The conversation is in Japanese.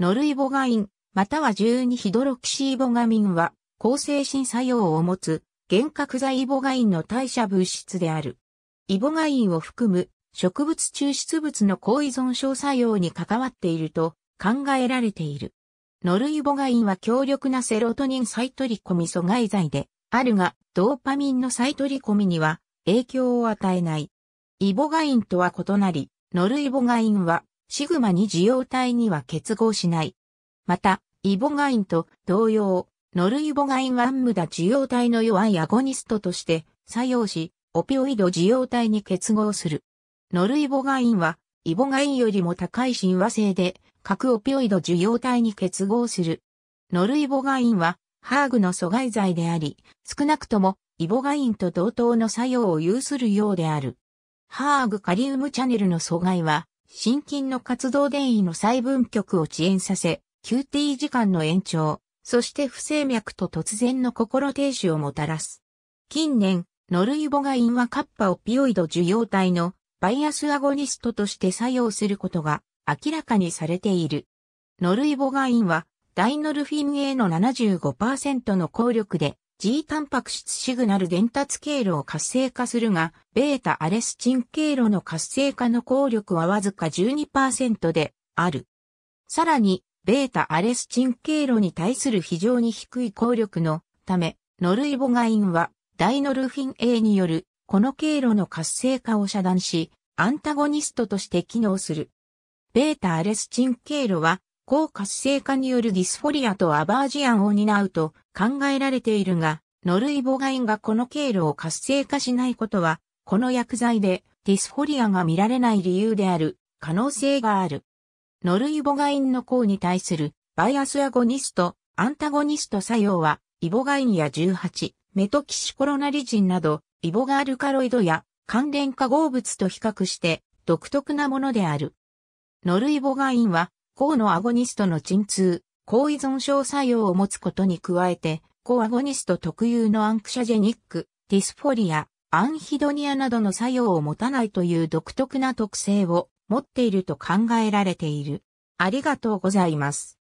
ノルイボガイン、または12ヒドロキシーボガミンは、抗精神作用を持つ、幻覚剤イボガインの代謝物質である。イボガインを含む、植物抽出物の高依存症作用に関わっていると考えられている。ノルイボガインは強力なセロトニンサイトリコミ阻害剤であるが、ドーパミンのサイトリコミには影響を与えない。イボガインとは異なり、ノルイボガインはシグマに受容体には結合しない。また、イボガインと同様、ノルイボガインはアンムダ受容体の弱いアゴニストとして作用し、オピオイド受容体に結合する。ノルイボガインは、イボガインよりも高い親和性で、核オピオイド受容体に結合する。ノルイボガインは、ハーグの阻害剤であり、少なくとも、イボガインと同等の作用を有するようである。ハーグカリウムチャネルの阻害は、心筋の活動電位の細分極を遅延させ、QT 時間の延長、そして不整脈と突然の心停止をもたらす。近年、ノルイボガインはカッパオピオイド受容体のバイアスアゴニストとして作用することが明らかにされている。ノルイボガインはダイノルフィン A の75%の効力で G タンパク質シグナル伝達経路を活性化するが、ベータアレスチン経路の活性化の効力はわずか12%である。さらに、ベータアレスチン経路に対する非常に低い効力のため、ノルイボガインはダイノルフィン A によるこの経路の活性化を遮断し、アンタゴニストとして機能する。ベータアレスチン経路は、高活性化によるディスフォリアとアバージアンを担うと、考えられているが、ノルイボガインがこの経路を活性化しないことは、この薬剤でディスフォリアが見られない理由である可能性がある。ノルイボガインの項に対するバイアスアゴニスト、アンタゴニスト作用は、イボガインや18、メトキシコロナリジンなど、イボガアルカロイドや関連化合物と比較して独特なものである。ノルイボガインは、項のアゴニストの鎮痛、高依存症作用を持つことに加えて、コアゴニスト特有のアンクシャジェニック、ディスフォリア、アンヒドニアなどの作用を持たないという独特な特性を持っていると考えられている。ありがとうございます。